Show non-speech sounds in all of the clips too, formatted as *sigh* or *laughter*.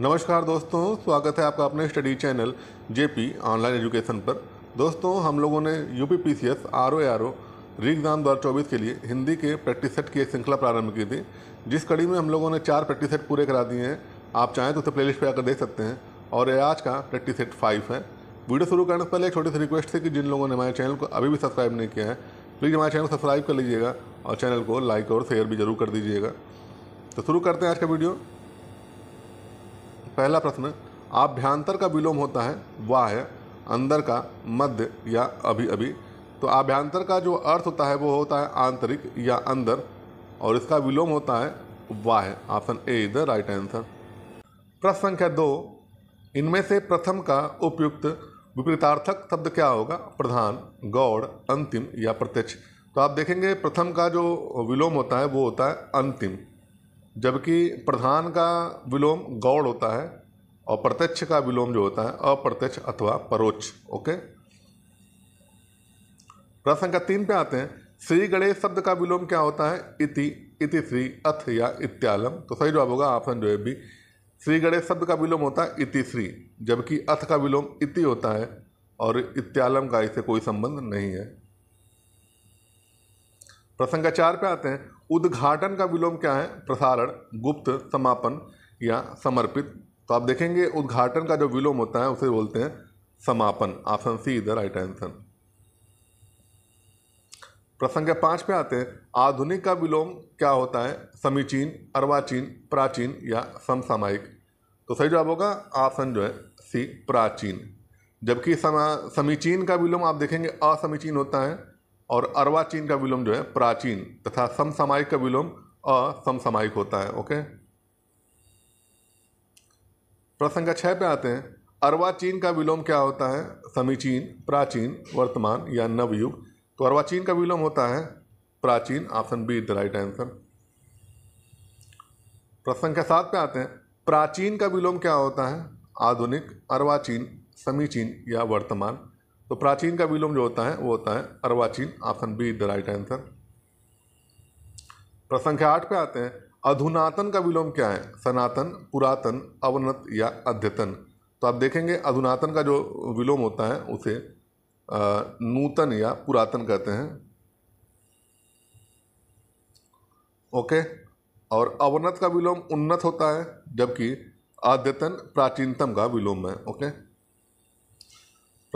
नमस्कार दोस्तों स्वागत है आपका अपने study channel JP online education पर दोस्तों हम लोगों ने U P P C S R O R O re exam दो हज़ार चौबीस के लिए हिंदी के प्रैक्टिस सेट की एक श्रृंखला प्रारंभ की थी जिस कड़ी में हम लोगों ने चार प्रैक्टिस सेट पूरे करा दिए हैं आप चाहें तो उसे प्ले लिस्ट पर आकर देख सकते हैं और ये आज का प्रैक्टिस सेट फाइव है वीडियो शुरू करने से पहले एक छोटी सी रिक्वेस्ट है कि जिन लोगों ने हमारे चैनल को अभी भी सब्सक्राइब नहीं किया है प्लीज़ हमारे चैनल को सब्सक्राइब कर लीजिएगा और चैनल को लाइक और शेयर भी जरूर कर दीजिएगा तो शुरू करते हैं आज का वीडियो पहला प्रश्न आभ्यंतर का विलोम होता है वाह अंदर का मध्य या अभी अभी तो आभ्यंतर का जो अर्थ होता है वो होता है आंतरिक या अंदर और इसका विलोम होता है वाह option A is the right answer प्रश्न संख्या दो इनमें से प्रथम का उपयुक्त विपरीतार्थक शब्द क्या होगा प्रधान गौड़ अंतिम या प्रत्यक्ष तो आप देखेंगे प्रथम का जो विलोम होता है वो होता है अंतिम जबकि प्रधान का विलोम गौड़ होता है और प्रत्यक्ष का विलोम जो होता है अप्रत्यक्ष अथवा परोक्ष ओके प्रश्न संख्या तीन पे आते हैं श्री गणेश शब्द का विलोम क्या होता है इति इति श्री अथ या इत्यालम तो सही जवाब होगा ऑप्शन जो है भी श्री गणेश शब्द का विलोम होता है इति श्री जबकि अथ का विलोम इति होता है और इत्यालम का इससे कोई संबंध नहीं है प्रसंग चार पे आते हैं उद्घाटन का विलोम क्या है प्रसारण गुप्त समापन या समर्पित तो आप देखेंगे उद्घाटन का जो विलोम होता है उसे बोलते हैं समापन ऑप्शन सी इधर राइट आंसर प्रश्न पांच पाँच पे आते हैं आधुनिक का विलोम क्या होता है समीचीन अर्वाचीन प्राचीन या समसामायिक तो सही जवाब होगा ऑप्शन जो है सी प्राचीन जबकि समीचीन का विलोम आप देखेंगे असमीचीन होता है और अर्वाचीन का विलोम जो है प्राचीन तथा समसामायिक का विलोम असमसामायिक होता है ओके प्रश्न का छः पे आते हैं अर्वाचीन का विलोम क्या होता है समीचीन प्राचीन वर्तमान या नवयुग तो अर्वाचीन का विलोम होता है प्राचीन option B is the right answer प्रश्न के सात पे आते हैं प्राचीन का विलोम क्या होता है आधुनिक अर्वाचीन समीचीन या वर्तमान तो प्राचीन का विलोम जो होता है वो होता है अर्वाचीन option B is the right answer प्रश्न संख्या आठ पे आते हैं अधुनातन का विलोम क्या है सनातन पुरातन अवनत या अद्यतन तो आप देखेंगे अधुनातन का जो विलोम होता है उसे नूतन या पुरातन कहते हैं ओके और अवनत का विलोम उन्नत होता है जबकि अद्यतन प्राचीनतम का विलोम है ओके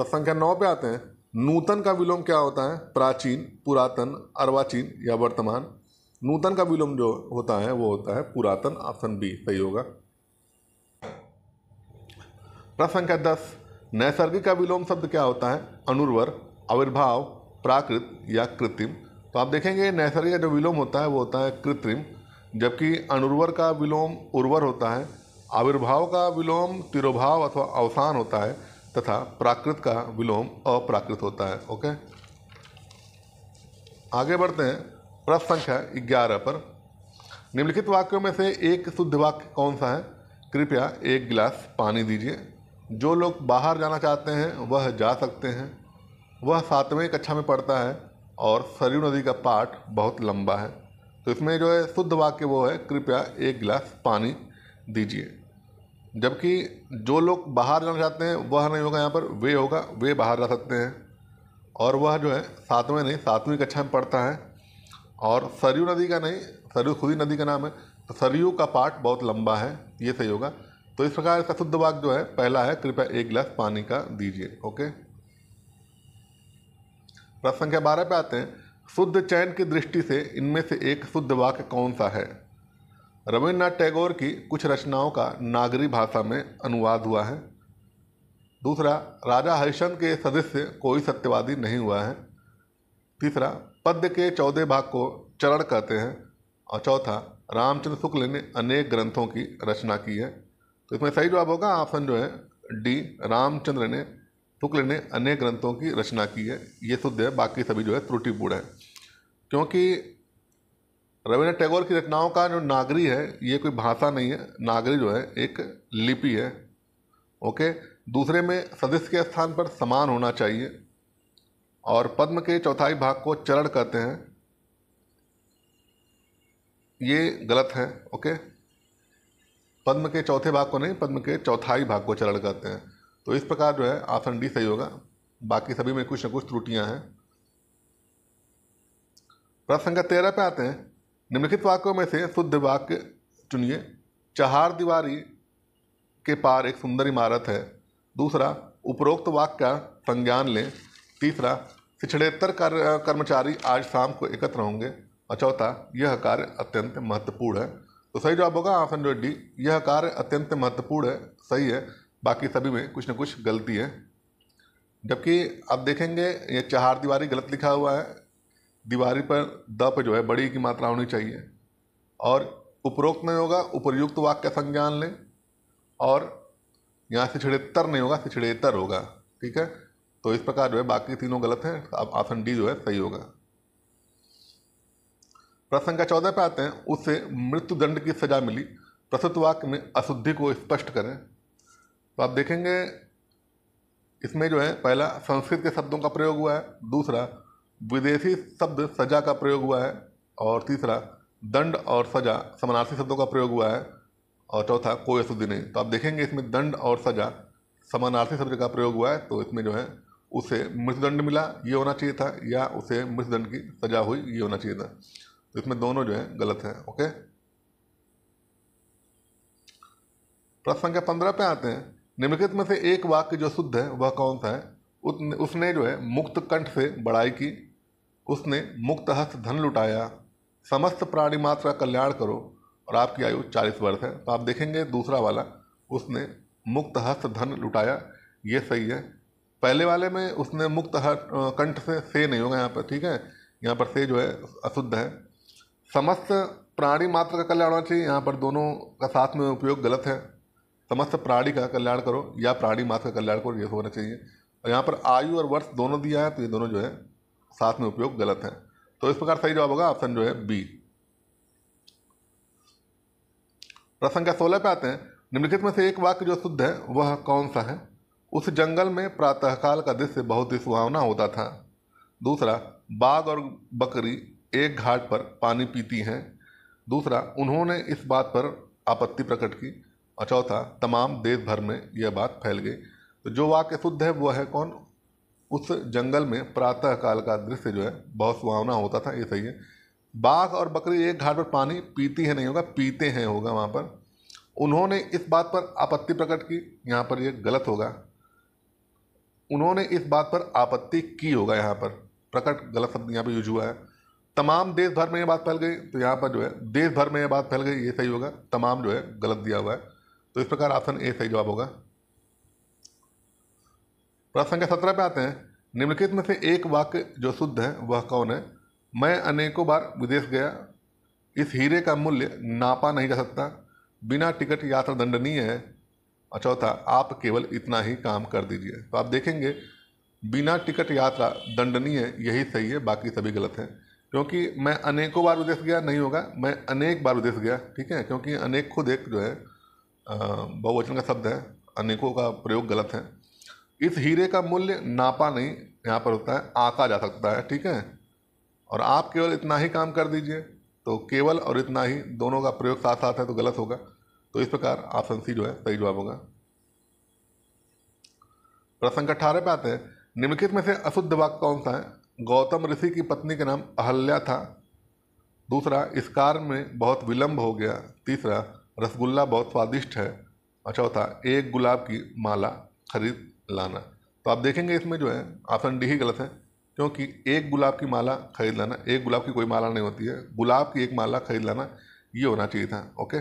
प्रश्न संख्या नौ पे आते हैं नूतन का विलोम क्या होता है प्राचीन पुरातन अर्वाचीन या वर्तमान नूतन का विलोम जो होता है वो होता है पुरातन ऑप्शन बी सही होगा प्रश्न संख्या दस नैसर्गिक का विलोम शब्द क्या होता है अनुर्वर आविर्भाव प्राकृत या कृत्रिम तो आप देखेंगे नैसर्गिक जो विलोम होता है वो होता है कृत्रिम जबकि अनुर्वर का विलोम उर्वर होता है आविर्भाव का विलोम तिरोभाव अथवा अवसान होता है तथा प्राकृत का विलोम अप्राकृत होता है ओके आगे बढ़ते हैं प्रश्न संख्या ग्यारह पर निम्नलिखित वाक्यों में से एक शुद्ध वाक्य कौन सा है कृपया एक गिलास पानी दीजिए जो लोग बाहर जाना चाहते हैं वह जा सकते हैं वह सातवें कक्षा में पढ़ता है और सरयू नदी का पाठ बहुत लंबा है तो इसमें जो है शुद्ध वाक्य वो है कृपया एक गिलास पानी दीजिए जबकि जो लोग बाहर जाना चाहते हैं वह नहीं होगा यहाँ पर वे होगा वे बाहर जा सकते हैं और वह जो है सातवें नहीं सातवीं कक्षा में पढ़ता है और सरयू नदी का नहीं सरयू खुदी नदी का नाम है तो सरयू का पाठ बहुत लंबा है ये सही होगा तो इस प्रकार का शुद्ध वाक्य जो है पहला है कृपया एक गिलास पानी का दीजिए ओके प्रश्न संख्या बारह पे आते हैं शुद्ध चयन की दृष्टि से इनमें से एक शुद्ध वाक्य कौन सा है रविन्द्रनाथ टैगोर की कुछ रचनाओं का नागरी भाषा में अनुवाद हुआ है दूसरा राजा हरिश्चंद्र के सदस्य कोई सत्यवादी नहीं हुआ है तीसरा पद्य के चौदह भाग को चरण कहते हैं और चौथा रामचंद्र शुक्ल ने अनेक ग्रंथों की रचना की है तो इसमें सही जवाब होगा ऑप्शन जो है डी रामचंद्र ने शुक्ल ने अनेक ग्रंथों की रचना की है ये शुद्ध है बाकी सभी जो है त्रुटिपूर्ण है क्योंकि रविन्द्र टैगोर की रचनाओं का जो नागरी है ये कोई भाषा नहीं है नागरी जो है एक लिपि है ओके दूसरे में सदस्य के स्थान पर समान होना चाहिए और पद्म के चौथाई भाग को चरण कहते हैं ये गलत है ओके पद्म के चौथे भाग को नहीं पद्म के चौथाई भाग को चरण कहते हैं तो इस प्रकार जो है आसन डी सही होगा बाकी सभी में कुछ न कुछ त्रुटियां हैं प्रश्न संख्या तेरह पे आते हैं निम्नलिखित वाक्यों में से शुद्ध वाक्य चुनिए चहार दीवारी के पार एक सुंदर इमारत है दूसरा उपरोक्त वाक्य का संज्ञान लें तीसरा पिछड़ेतर कर, कर्मचारी आज शाम को एकत्र होंगे और चौथा यह कार्य अत्यंत महत्वपूर्ण है तो सही जवाब होगा आसन जो डी यह कार्य अत्यंत महत्वपूर्ण है सही है बाकी सभी में कुछ ना कुछ गलती है जबकि आप देखेंगे ये चहार दीवारी गलत लिखा हुआ है दीवारी पर दप जो है बड़ी की मात्रा होनी चाहिए और उपरोक्त नहीं होगा उपर्युक्त वाक्य संज्ञान लें और यहाँ से छिड़ेतर नहीं होगा से छिड़ेतर होगा ठीक है तो इस प्रकार जो है बाकी तीनों गलत हैं अब आसन डी जो है सही होगा प्रश्न संख्या चौदह पे आते हैं उससे मृत्युदंड की सजा मिली प्रस्तुत वाक्य में अशुद्धि को स्पष्ट करें तो आप देखेंगे इसमें जो है पहला संस्कृत के शब्दों का प्रयोग हुआ है दूसरा विदेशी शब्द सजा का प्रयोग हुआ है और तीसरा दंड और सजा समानार्थी शब्दों का प्रयोग हुआ है और चौथा कोई अशुद्धि नहीं तो आप देखेंगे इसमें दंड और सजा समानार्थी शब्द का प्रयोग हुआ है तो इसमें जो है उसे मृत्युदंड मिला ये होना चाहिए था या उसे मृत्युदंड की सजा हुई ये होना चाहिए था तो इसमें दोनों जो है गलत हैं ओके प्रश्न संख्या पंद्रह पे आते हैं निम्नलिखित में से एक वाक्य जो शुद्ध है वह कौन सा है उसने जो है मुक्त कंठ से बड़ाई की उसने मुक्त हस्त धन लुटाया समस्त प्राणी मात्र का कल्याण करो और आपकी आयु चालीस वर्ष है तो आप देखेंगे दूसरा वाला उसने मुक्त हस्त धन लुटाया ये सही है पहले वाले में उसने मुक्त कंठ से से नहीं होगा यहाँ पर ठीक है यहाँ पर से जो है अशुद्ध है समस्त प्राणी मात्र का कल्याण होना चाहिए यहाँ पर दोनों का साथ में उपयोग गलत है समस्त प्राणी का कल्याण करो या प्राणी मात्र का कल्याण करो ये होना चाहिए और यहाँ पर आयु और वर्ष दोनों दिया है तो ये दोनों जो है साथ में उपयोग गलत है तो इस प्रकार सही जवाब होगा ऑप्शन जो है बी प्रश्न संख्या सोलह पे आते हैं निम्नलिखित में से एक वाक्य जो शुद्ध है वह कौन सा है उस जंगल में प्रातःकाल का दृश्य बहुत ही सुहावना होता था दूसरा बाघ और बकरी एक घाट पर पानी पीती हैं दूसरा उन्होंने इस बात पर आपत्ति प्रकट की और चौथा तमाम देश भर में यह बात फैल गई तो जो वाक्य शुद्ध है वह है कौन उस जंगल में प्रातः काल का दृश्य जो है बहुत सुहावना होता था ये सही है बाघ और बकरी एक घाट पर पानी पीती है नहीं होगा पीते हैं होगा वहाँ पर उन्होंने इस बात पर आपत्ति प्रकट की यहाँ पर ये गलत होगा उन्होंने इस बात पर आपत्ति की होगा यहाँ पर प्रकट गलत शब्द यहाँ पर यूज हुआ है तमाम देश भर में ये बात फैल गई तो यहाँ पर जो है देश भर में ये बात फैल गई ये सही होगा तमाम जो है गलत दिया हुआ है तो इस प्रकार ऑप्शन ए सही जवाब होगा प्रश्न संख्या सत्रह पे आते हैं निम्नलिखित में से एक वाक्य जो शुद्ध है वह कौन है मैं अनेकों बार विदेश गया इस हीरे का मूल्य नापा नहीं जा सकता बिना टिकट यात्रा दंडनीय है और चौथा आप केवल इतना ही काम कर दीजिए तो आप देखेंगे बिना टिकट यात्रा दंडनीय यही सही है बाकी सभी गलत हैं क्योंकि मैं अनेकों बार विदेश गया नहीं होगा मैं अनेक बार विदेश गया ठीक है क्योंकि अनेक खुद एक जो है बहुवचन का शब्द है अनेकों का प्रयोग गलत है इस हीरे का मूल्य नापा नहीं यहाँ पर होता है आका जा सकता है ठीक है और आप केवल इतना ही काम कर दीजिए तो केवल और इतना ही दोनों का प्रयोग साथ साथ है तो गलत होगा तो इस प्रकार ऑप्शन सी जो है सही जवाब होगा प्रसंग अठारह पे आते हैं निम्नलिखित में से अशुद्ध वाक्य कौन सा है गौतम ऋषि की पत्नी का नाम अहल्या था दूसरा इस कार में बहुत विलंब हो गया तीसरा रसगुल्ला बहुत स्वादिष्ट है और चौथा एक गुलाब की माला खरीद लाना तो आप देखेंगे इसमें जो है ऑप्शन डी ही गलत है क्योंकि एक गुलाब की माला खरीद लाना एक गुलाब की कोई माला नहीं होती है गुलाब की एक माला खरीद लाना ये होना चाहिए था ओके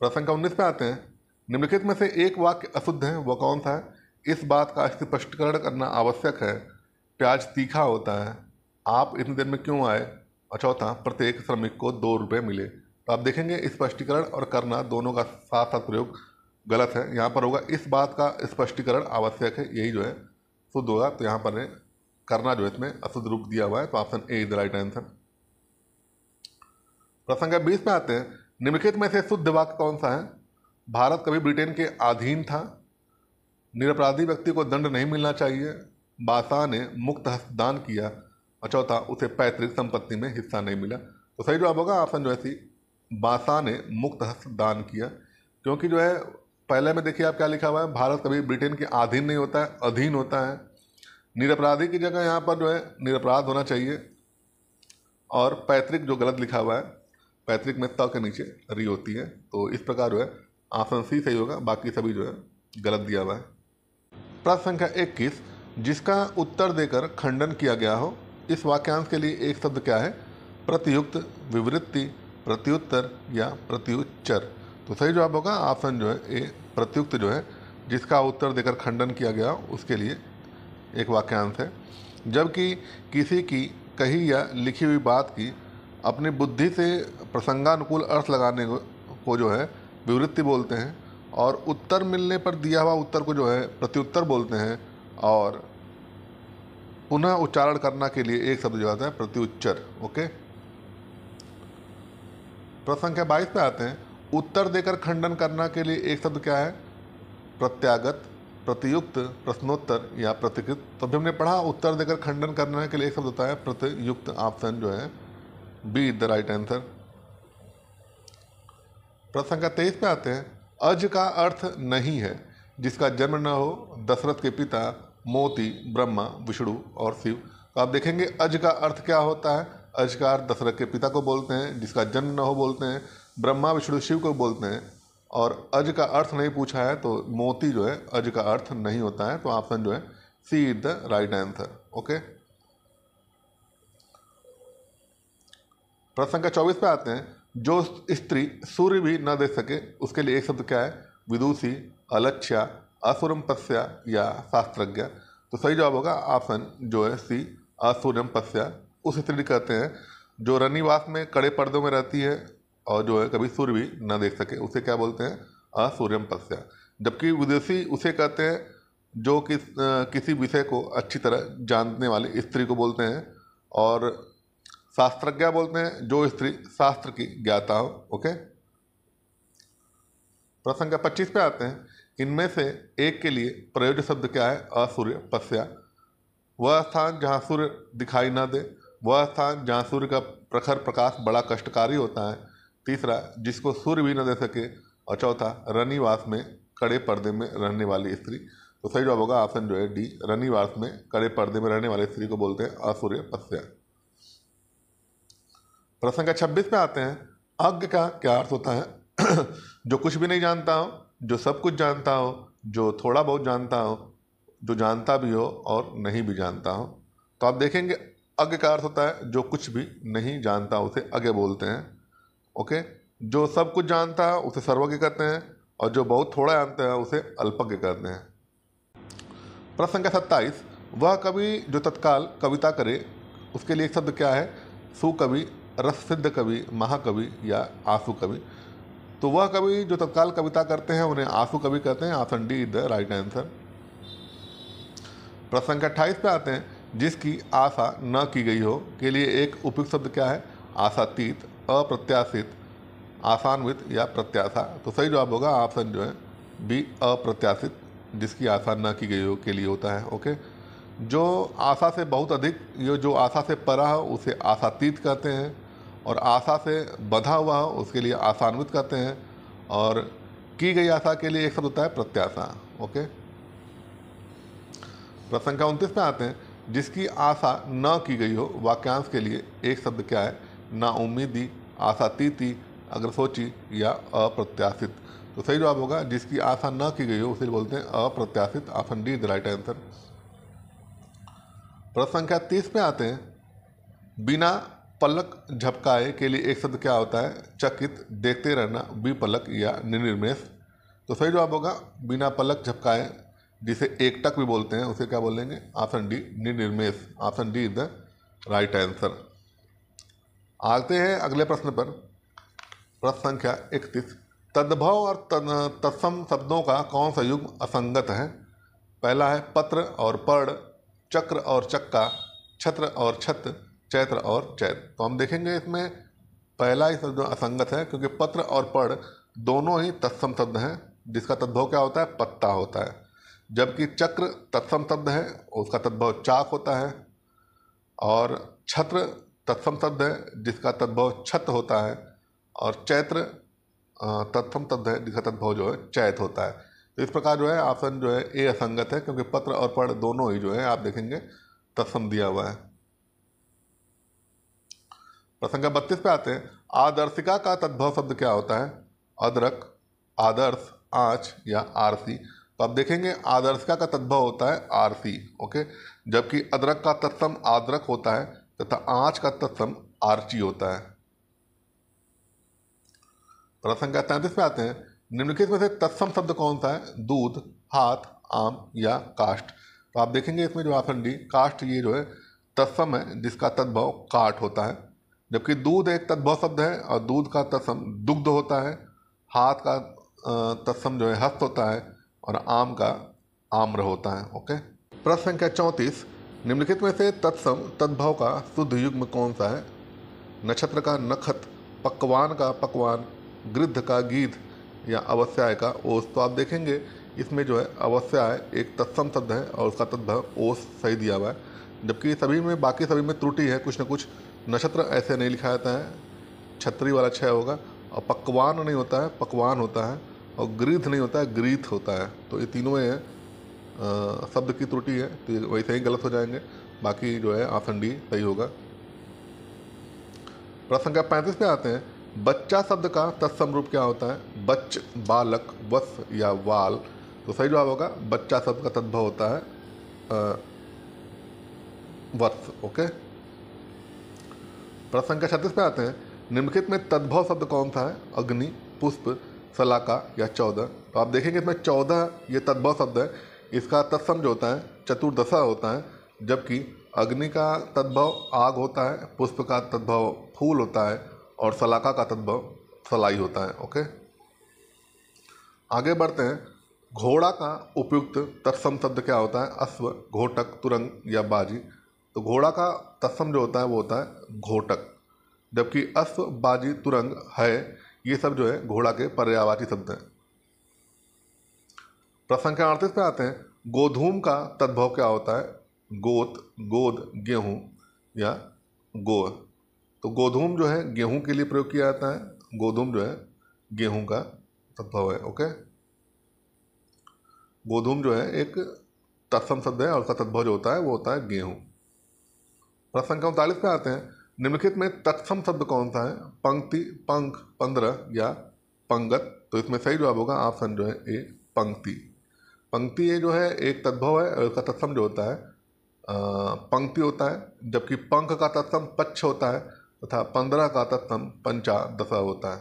प्रश्न का उन्नीस पे आते हैं निम्नलिखित में से एक वाक्य अशुद्ध है वह कौन सा है इस बात का स्पष्टीकरण करना आवश्यक है प्याज तीखा होता है आप इतने देर में क्यों आए और चौथा अच्छा प्रत्येक श्रमिक को दो रुपये मिले तो आप देखेंगे स्पष्टीकरण और करना दोनों का साथ साथ प्रयोग गलत है यहाँ पर होगा इस बात का स्पष्टीकरण आवश्यक है यही जो है शुद्ध होगा तो यहाँ पर करना जो है इसमें अशुद्ध रूप दिया हुआ है तो option A is the right answer प्रश्न संख्या बीस में आते हैं निम्नलिखित में से शुद्ध वाक्य कौन सा है भारत कभी ब्रिटेन के अधीन था निरपराधी व्यक्ति को दंड नहीं मिलना चाहिए बादशाह ने मुक्त हस्तदान किया और चौथा उसे पैतृक संपत्ति में हिस्सा नहीं मिला तो सही जवाब होगा ऑप्शन जो है सी बादशाह ने मुक्त हस्तदान किया क्योंकि जो है पहले में देखिए आप क्या लिखा हुआ है भारत कभी ब्रिटेन के अधीन नहीं होता है अधीन होता है निरपराधी की जगह यहाँ पर जो है निरपराध होना चाहिए और पैतृक जो गलत लिखा हुआ है पैतृक में त के नीचे री होती है तो इस प्रकार जो है आसन सी सही होगा बाकी सभी जो है गलत दिया हुआ है प्रश्न संख्या इक्कीस जिसका उत्तर देकर खंडन किया गया हो इस वाक्यांश के लिए एक शब्द क्या है प्रतियुक्त विवृत्ति प्रत्युत्तर या प्रत्युच्चर तो सही जवाब होगा ऑप्शन जो है ए प्रत्युक्त जो है जिसका उत्तर देकर खंडन किया गया उसके लिए एक वाक्यांश है जबकि किसी की कही या लिखी हुई बात की अपनी बुद्धि से प्रसंगानुकूल अर्थ लगाने को जो है विवृत्ति बोलते हैं और उत्तर मिलने पर दिया हुआ उत्तर को जो है प्रत्युत्तर बोलते हैं और पुनः उच्चारण करना के लिए एक शब्द जो आता है प्रत्युच्चर ओके प्रश्न संख्या बाईस पे आते हैं उत्तर देकर खंडन करना के लिए एक शब्द क्या है प्रत्यागत प्रतियुक्त प्रश्नोत्तर या प्रतिकृत तो अभी हमने पढ़ा उत्तर देकर खंडन करने के लिए एक शब्द होता है प्रतियुक्त ऑप्शन जो है बी द राइट आंसर प्रश्न संख्या तेईस पे आते हैं अज का अर्थ नहीं है जिसका जन्म न हो दशरथ के पिता मोती ब्रह्मा विष्णु और शिव तो आप देखेंगे अज का अर्थ क्या होता है अज का अर्थ दशरथ के पिता को बोलते हैं जिसका जन्म न हो बोलते हैं ब्रह्मा विष्णु शिव को बोलते हैं और अज का अर्थ नहीं पूछा है तो मोती जो है अज का अर्थ नहीं होता है तो ऑप्शन जो है C is the right answer okay प्रश्न का चौबीस पे आते हैं जो स्त्री सूर्य भी न दे सके उसके लिए एक शब्द क्या है विदुषी अलक्ष्या असुरम पस्या या शास्त्रज्ञ तो सही जवाब होगा ऑप्शन जो है सी असुरम पस्या उस स्त्री कहते हैं जो रनिवास में कड़े पर्दों में रहती है और जो है कभी सूर्य भी ना देख सके उसे क्या बोलते हैं असूर्यम पस्या जबकि विदेशी उसे कहते हैं जो किस किसी विषय को अच्छी तरह जानने वाली स्त्री को बोलते हैं और शास्त्रज्ञा बोलते हैं जो स्त्री शास्त्र की ज्ञाता हो ओके प्रसंग पच्चीस पे आते हैं इनमें से एक के लिए प्रयोज शब्द क्या है असूर्य पस्या वह स्थान जहाँ सूर्य दिखाई न दे वह स्थान जहाँ सूर्य का प्रखर प्रकाश बड़ा कष्टकारी होता है तीसरा जिसको सूर्य भी न दे सके और चौथा रनिवास में कड़े पर्दे में रहने वाली स्त्री तो सही जवाब होगा ऑप्शन जो है डी रनिवास में कड़े पर्दे में रहने वाली स्त्री को बोलते हैं असूर्य पस्या प्रश्न का छब्बीस में आते हैं अज्ञ का क्या अर्थ होता है *clears throat* जो कुछ भी नहीं जानता हो जो सब कुछ जानता हो जो थोड़ा बहुत जानता हो जो जानता भी हो और नहीं भी जानता हो तो आप देखेंगे अज्ञ का अर्थ होता है जो कुछ भी नहीं जानता उसे अज्ञ बोलते हैं ओके जो सब कुछ जानता है उसे सर्वज्ञ कहते हैं और जो बहुत थोड़ा जानता है उसे अल्पज्ञ कहते हैं प्रश्न संख्या सत्ताईस वह कवि जो तत्काल कविता करे उसके लिए एक शब्द क्या है सुकवि रस सिद्ध कवि महाकवि या आंसू कवि तो वह कवि जो तत्काल कविता करते हैं उन्हें आंसू कवि कहते हैं option D is the right answer प्रश्न संख्या अट्ठाईस पे आते हैं जिसकी आशा न की गई हो के लिए एक उपयुक्त शब्द क्या है आशातीत अप्रत्याशित आसानवित या प्रत्याशा तो सही जवाब होगा ऑप्शन जो है बी अप्रत्याशित जिसकी आशा न की गई हो के लिए होता है ओके जो आशा से बहुत अधिक ये जो आशा से परा हो उसे आशातीत कहते हैं और आशा से बधा हुआ हो उसके लिए आशान्वित कहते हैं और की गई आशा के लिए एक शब्द होता है प्रत्याशा ओके प्रश्न का उनतीस में आते हैं जिसकी आशा न की गई हो वाक्यांश के लिए एक शब्द क्या है नाउमीदी अगर अग्रसोची या अप्रत्याशित तो सही जवाब होगा जिसकी आशा न की गई हो उसे बोलते हैं अप्रत्याशित option D is the right answer प्रश्न संख्या तीस में आते हैं बिना पलक झपकाए के लिए एक शब्द क्या होता है चकित देखते रहना विपलक या निनिर्मेश तो सही जवाब होगा बिना पलक झपकाए जिसे एकटक भी बोलते हैं उसे क्या बोलेंगे ऑप्शन डी निर्निर्मेश option D is the right answer आते हैं अगले प्रश्न पर प्रश्न संख्या इकतीस तद्भव और तत्सम शब्दों का कौन सा युग्म असंगत है पहला है पत्र और पर्ण चक्र और चक्का छत्र और छत चैत्र और चैत्र तो हम देखेंगे इसमें पहला ही शब्द असंगत है क्योंकि पत्र और पर्ण दोनों ही तत्सम शब्द हैं जिसका तद्भव क्या होता है पत्ता होता है जबकि चक्र तत्सम शब्द है उसका तद्भव चाक होता है और छत्र तत्सम शब्द है जिसका तद्भव छत होता है और चैत्र तत्सम शब्द है जिसका तद्भव जो है चैत होता है तो इस प्रकार जो है आसन जो है ए असंगत है क्योंकि पत्र और पढ़ दोनों ही जो है आप देखेंगे तत्सम दिया हुआ है प्रसंग बत्तीस पे आते हैं आदर्शिका का तद्भव शब्द क्या होता है अदरक आदर्श आँच या आरसी तो आप देखेंगे आदर्शिका का तद्भव होता है आरसी ओके जबकि अदरक का तत्सम आदरक होता है तथा आंच का तत्सम आर्ची होता है प्रसंग तैंतीस में आते हैं निम्नलिखित में से तत्सम शब्द कौन सा है दूध हाथ आम या काष्ट तो आप देखेंगे इसमें जो ऑप्शन डी काष्ट ये जो है तत्सम है जिसका तद्भव काठ होता है जबकि दूध एक तद्भव शब्द है और दूध का तत्सम दुग्ध होता है हाथ का तत्सम जो है हस्त होता है और आम का आम्र होता है ओके प्रश्न संख्या चौंतीस निम्नलिखित में से तत्सम तद्भव का शुद्ध युग्म कौन सा है नक्षत्र का नखत पकवान का पकवान गृद्ध का गीध या अवस्याय का ओस तो आप देखेंगे इसमें जो है अवस्याय एक तत्सम शब्द है और उसका तद्भव ओस सही दिया हुआ है जबकि सभी में बाकी सभी में त्रुटि है कुछ ना कुछ नक्षत्र ऐसे नहीं लिखा जाता है छत्री वाला क्षय होगा और पकवान नहीं होता है पकवान होता है और गृध नहीं होता है ग्रीथ होता है तो ये तीनों में शब्द की त्रुटि है तो वैसे ही गलत हो जाएंगे बाकी जो है आसन डी सही होगा प्रश्न का पैंतीस में आते हैं बच्चा शब्द का तत्सम रूप क्या होता है बच बालक वस या वाल तो सही जवाब होगा बच्चा शब्द का तद्भव होता है वर्ष ओके प्रश्न का छत्तीस में आते हैं निम्नलिखित में तद्भव शब्द कौन सा है अग्नि पुष्प सलाका या चौदह तो आप देखेंगे इसमें चौदह ये तद्भव शब्द है इसका तत्सम जो होता है चतुर्दशा होता है जबकि अग्नि का तद्भव आग होता है पुष्प का तद्भव फूल होता है और सलाका का तद्भव सलाई होता है ओके आगे बढ़ते हैं घोड़ा का उपयुक्त तत्सम शब्द क्या होता है अश्व घोटक तुरंग या बाजी तो घोड़ा का तत्सम जो होता है वो होता है घोटक जबकि अश्व बाजी तुरंग है ये सब जो है घोड़ा के पर्यावाची शब्द हैं प्रसंग का अड़तीस पे आते हैं गोधूम का तद्भव क्या होता है गोत गोद गेहूँ या गोर तो गोधूम जो है गेहूँ के लिए प्रयोग किया जाता है गोधूम जो है गेहूँ का तद्भव है ओके गोधूम जो है एक तत्सम शब्द है और उसका तद्भव जो होता है वो होता है गेहूँ प्रसंग का उनतालीस पे आते हैं निम्नलिखित में तत्सम शब्द कौन सा है पंक्ति पंख पंद्रह या पंगत तो इसमें सही जवाब होगा ऑप्शन जो है ए पंक्ति पंक्ति ये जो है एक तद्भव है उसका तत्सम जो होता है पंक्ति होता है जबकि पंख का तत्सम पक्ष होता है तथा पंद्रह का तत्सम पंचा दशा होता है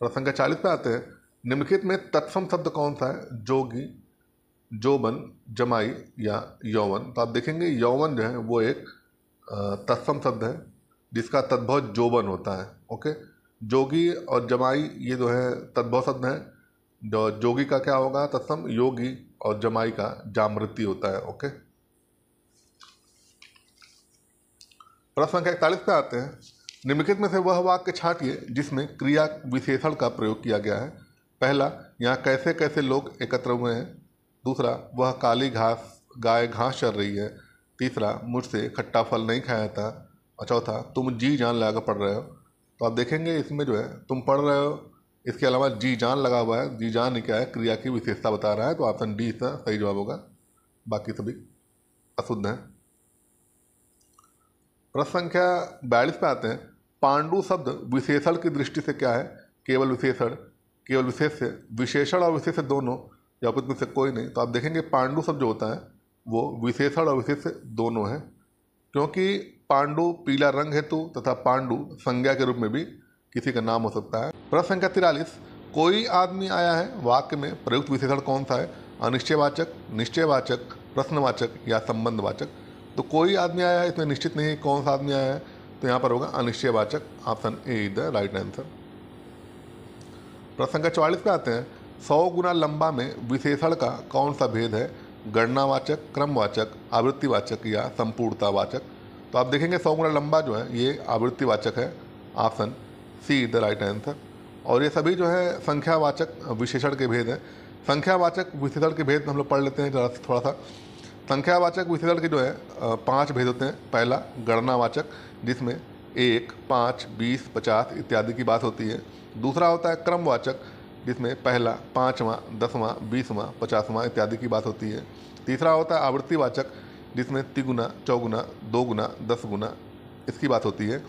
प्रसंग चालीस पे आते हैं निम्नलिखित में तत्सम शब्द कौन सा है जोगी जोबन जमाई या यौवन तो आप देखेंगे यौवन जो है वो एक तत्सम शब्द है जिसका तद्भव जोबन होता है ओके जोगी और जमाई ये जो है तद्भव शब्द हैं जो जोगी का क्या होगा तत्सम योगी और जमाई का जामृति होता है ओके प्रश्न संख्या इकतालीस पे आते हैं निम्नलिखित में से वह वाक्य छाटिए जिसमें क्रिया विशेषण का प्रयोग किया गया है पहला यहाँ कैसे कैसे लोग एकत्र हुए हैं दूसरा वह काली घास गाय घास चल रही है तीसरा मुझसे खट्टा फल नहीं खाया था और चौथा तुम जी जान लगा पढ़ रहे हो तो आप देखेंगे इसमें जो है तुम पढ़ रहे हो इसके अलावा जी जान लगा हुआ है जी जान क्या है क्रिया की विशेषता बता रहा है तो ऑप्शन डी इसका सही जवाब होगा बाकी सभी अशुद्ध हैं प्रश्न संख्या बयालीस पे आते हैं पांडु शब्द विशेषण की दृष्टि से क्या है केवल विशेषण केवल विशेष विशेषण और विशेष दोनों या कुछ से कोई नहीं तो आप देखेंगे पांडु शब्द जो होता है वो विशेषण और विशेष दोनों हैं क्योंकि पांडु पीला रंग हेतु तथा पांडु संज्ञा के रूप में भी किसी का नाम हो सकता है प्रश्न संख्या तिरालीस कोई आदमी आया है वाक्य में प्रयुक्त विशेषण कौन सा है अनिश्चयवाचक निश्चयवाचक प्रश्नवाचक या संबंधवाचक तो कोई आदमी आया है इसमें निश्चित नहीं है कौन सा आदमी आया है तो यहाँ पर होगा अनिश्चयवाचक option A is the right answer प्रश्न संख्या चौवालीस पे आते हैं सौ गुना लंबा में विशेषण का कौन सा भेद है गणनावाचक क्रमवाचक आवृत्तिवाचक या संपूर्णतावाचक तो आप देखेंगे सौ गुना लंबा जो है ये आवृत्तिवाचक है option C the right answer और ये सभी जो है संख्यावाचक विशेषण के भेद हैं संख्यावाचक विशेषण के भेद हम लोग पढ़ लेते हैं जरा थोड़ा सा संख्यावाचक विशेषण के जो है पांच भेद होते हैं पहला गणनावाचक जिसमें एक पाँच बीस पचास इत्यादि की बात होती है दूसरा होता है क्रमवाचक जिसमें पहला पाँचवा दसवा बीसवा पचासवा इत्यादि की बात होती है तीसरा होता है आवृत्तिवाचक जिसमें तिगुना चौगुना दोगुना दस गुना इसकी बात होती है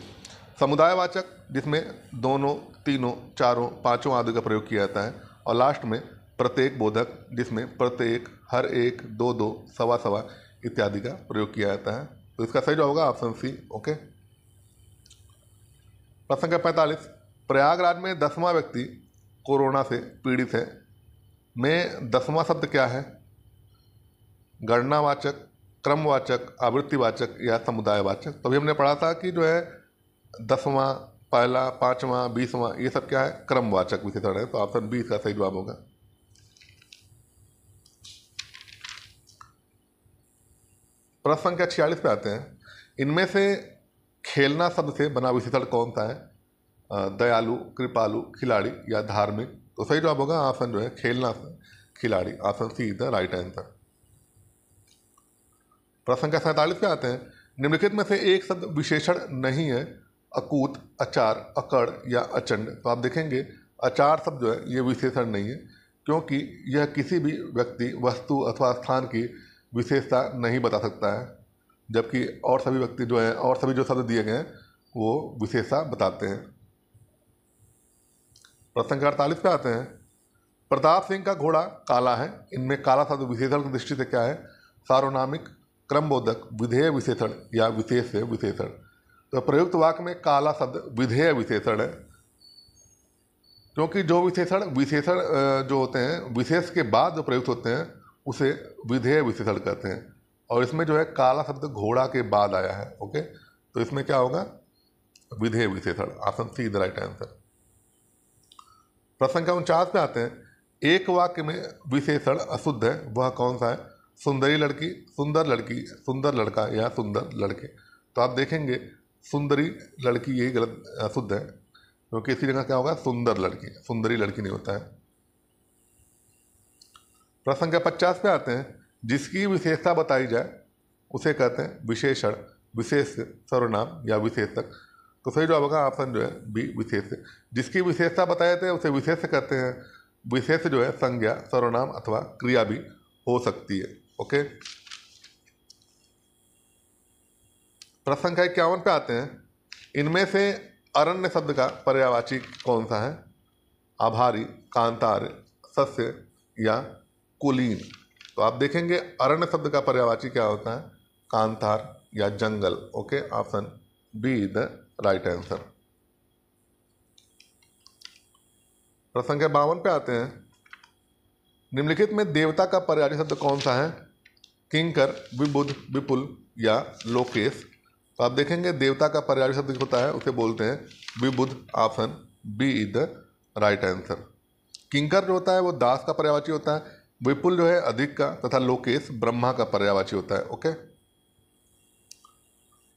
समुदायवाचक जिसमें दोनों तीनों चारों पाँचों आदि का प्रयोग किया जाता है और लास्ट में प्रत्येक बोधक जिसमें प्रत्येक हर एक दो दो सवा सवा इत्यादि का प्रयोग किया जाता है तो इसका सही जवाब होगा ऑप्शन सी ओके प्रश्न का पैंतालीस प्रयागराज में दसवां व्यक्ति कोरोना से पीड़ित है में दसवां शब्द क्या है गणनावाचक क्रमवाचक आवृत्तिवाचक या समुदायवाचक तो अभी हमने पढ़ा था कि जो है दसवां पहला पाँचवा बीसवा ये सब क्या है क्रमवाचक विशेषण है तो ऑप्शन बी इसका सही जवाब होगा प्रश्न संख्या छियालीस पे आते हैं इनमें से खेलना शब्द से बना विशेषण कौन सा है दयालु कृपालु खिलाड़ी या धार्मिक तो सही जवाब होगा ऑप्शन जो है खेलना खिलाड़ी option C is the right answer प्रश्न संख्या सैंतालीस पे आते हैं निम्नलिखित में से एक शब्द विशेषण नहीं है अकूत अचार अकड़ या अचंड तो आप देखेंगे अचार शब्द जो है ये विशेषण नहीं है क्योंकि यह किसी भी व्यक्ति वस्तु अथवा स्थान की विशेषता नहीं बता सकता है जबकि और सभी व्यक्ति जो हैं और सभी जो शब्द दिए गए हैं वो विशेषता बताते हैं प्रश्न के अड़तालीस पे आते हैं प्रताप सिंह का घोड़ा काला है इनमें काला शब्द विशेषण की दृष्टि से क्या है सार्वनामिक क्रमबोधक विधेय विशेषण या विशेष विशेषण तो प्रयुक्त वाक्य में काला शब्द विधेय विशेषण है क्योंकि जो विशेषण विशेषण जो होते हैं विशेष के बाद जो प्रयुक्त होते हैं उसे विधेय विशेषण कहते हैं और इसमें जो है काला शब्द घोड़ा के बाद आया है ओके तो इसमें क्या होगा विधेय विशेषण आसन सी द राइट आंसर प्रश्न का उनचास में आते हैं एक वाक्य में विशेषण अशुद्ध है वह कौन सा है सुंदरी लड़की सुंदर लड़की सुंदर लड़का या सुंदर लड़के तो आप देखेंगे सुंदरी लड़की यही गलत शुद्ध है क्योंकि इसी जगह क्या होगा सुंदर लड़की सुंदरी लड़की नहीं होता है प्रश्न संख्या पचास पे आते हैं जिसकी विशेषता बताई जाए उसे कहते हैं विशेषण विशेष सर्वनाम या विशेषक तो सही जवाब होगा ऑप्शन जो है बी विशेष जिसकी विशेषता बताए थे उसे विशेष कहते हैं विशेष जो है संज्ञा सर्वनाम अथवा क्रिया भी हो सकती है ओके प्रसंग संख्या इक्यावन पे आते हैं इनमें से अरण्य शब्द का पर्यावाची कौन सा है आभारी कांतार सस्य या कुलीन तो आप देखेंगे अरण्य शब्द का पर्यावाची क्या होता है कांतार या जंगल okay option B the right answer प्रसंग संख्या बावन पे आते हैं निम्नलिखित में देवता का पर्यायी शब्द कौन सा है किंकर विबुध विपुल या लोकेश तो आप देखेंगे देवता का पर्यायी शब्द होता है उसे बोलते हैं बुद्ध आसन B is the right answer किंकर जो होता है वो दास का पर्यावाची होता है विपुल जो है अधिक का तथा लोकेश ब्रह्मा का पर्यावाची होता है ओके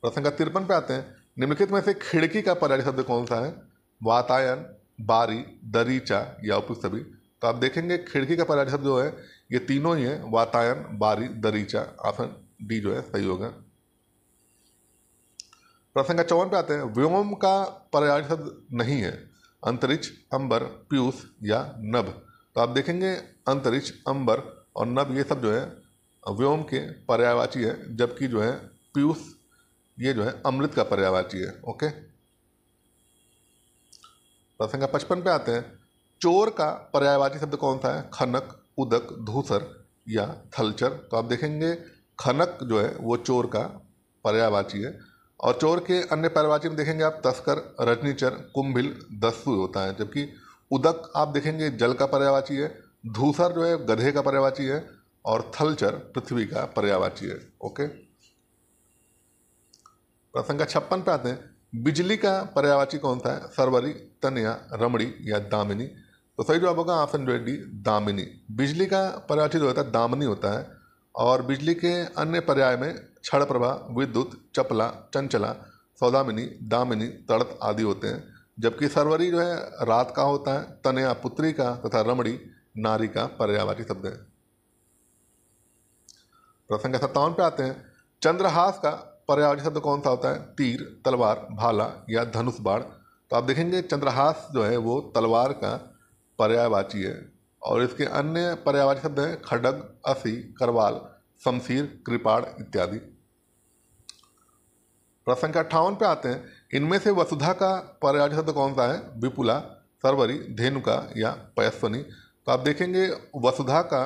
प्रश्न का तिरपन पे आते हैं निम्नलिखित में से खिड़की का पर्यायी शब्द कौन सा है वातायन बारी दरीचा या उपयुक्त सभी तो आप देखेंगे खिड़की का पर्यायी शब्द जो है ये तीनों ही है वातायन बारी दरीचा आसन डी जो है सही होगा प्रसंग चौवन पे आते हैं व्योम का पर्याय शब्द नहीं है अंतरिक्ष अंबर पीयूष या नभ तो आप देखेंगे अंतरिक्ष अंबर और नभ ये सब जो है व्योम के पर्यायवाची है जबकि जो है पीयूष ये जो है अमृत का पर्यायवाची है ओके प्रसंग पचपन पे आते हैं चोर का पर्यायवाची शब्द कौन सा है खनक उदक धूसर या थलचर तो आप देखेंगे खनक जो है वो चोर का पर्यायवाची है और चोर के अन्य पैरवाची में देखेंगे आप तस्कर रजनीचर कुंभिल दस्सु होता है जबकि उदक आप देखेंगे जल का पर्यावाची है धूसर जो है गधे का पर्यावाची है और थलचर पृथ्वी का पर्यावाची है ओके प्रसंग छप्पन पे आते हैं बिजली का पर्यावाची कौन सा है सरवरी तनिया रमड़ी या दामिनी तो सही जवाब होगा ऑप्शन जो है डी दामिनी बिजली का पर्यावाची जो होता है दामिनी होता है और बिजली के अन्य पर्याय में क्षणप्रभा विद्युत चपला चंचला सौदामिनी दामिनी तड़त आदि होते हैं जबकि सरवरी जो है रात का होता है तनया पुत्री का तथा रमणी नारी का पर्यावाची शब्द है प्रसंग सत्तावन पे आते हैं चंद्रहास का पर्यावाची शब्द कौन सा होता है तीर तलवार भाला या धनुष बाढ़ तो आप देखेंगे चंद्रहास जो है वो तलवार का पर्यायवाची है और इसके अन्य पर्यावाची शब्द हैं खडग असी करवाल शमशीर कृपाण इत्यादि प्रश्न संख्या अट्ठावन पे आते हैं इनमें से वसुधा का पर्याय शब्द कौन सा है विपुला सर्वरी धेनुका या पयस्वनी तो आप देखेंगे वसुधा का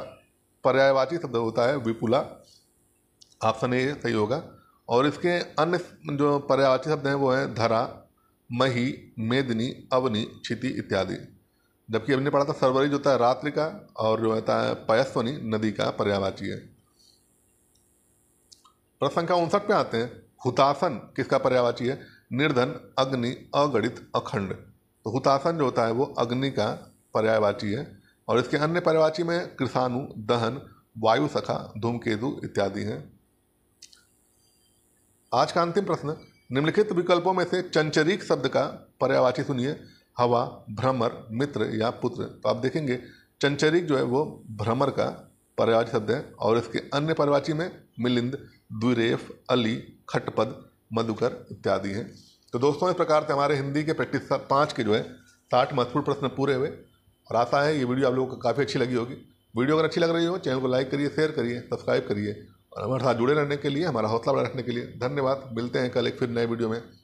पर्यायवाची शब्द होता है विपुला ऑप्शन ए सही होगा और इसके अन्य जो पर्यायवाची शब्द हैं वो हैं धरा मही मेदनी अवनी क्षिति इत्यादि जबकि हमने पढ़ा था सर्वरी जो होता है रात्रि का और जो होता है पयस्वनी नदी का पर्यायवाची है प्रश्न संख्या उनसठ पे आते हैं हुतासन किसका पर्यावाची है निर्धन अग्नि अगणित अखंड तो हुतासन जो होता है वो अग्नि का पर्यायवाची है और इसके अन्य पर्यायवाची में कृषाणु दहन वायु सखा धूमकेतु इत्यादि हैं आज का अंतिम प्रश्न निम्नलिखित विकल्पों में से चंचरीक शब्द का पर्यायवाची सुनिए हवा भ्रमर मित्र या पुत्र तो आप देखेंगे चंचरीक जो है वो भ्रमर का पर्यायवाची शब्द है और इसके अन्य पर्यायवाची में मिलिंद दुरेफ अली खटपद मधुकर इत्यादि हैं तो दोस्तों इस प्रकार से हमारे हिंदी के प्रैक्टिस पाँच के जो है साठ महत्वपूर्ण प्रश्न पूरे हुए और आशा है ये वीडियो आप लोगों को काफ़ी अच्छी लगी होगी वीडियो अगर अच्छी लग रही हो चैनल को लाइक करिए शेयर करिए सब्सक्राइब करिए और हमारे साथ जुड़े रहने के लिए हमारा हौसला बढ़ा रखने के लिए धन्यवाद मिलते हैं कल एक फिर नए वीडियो में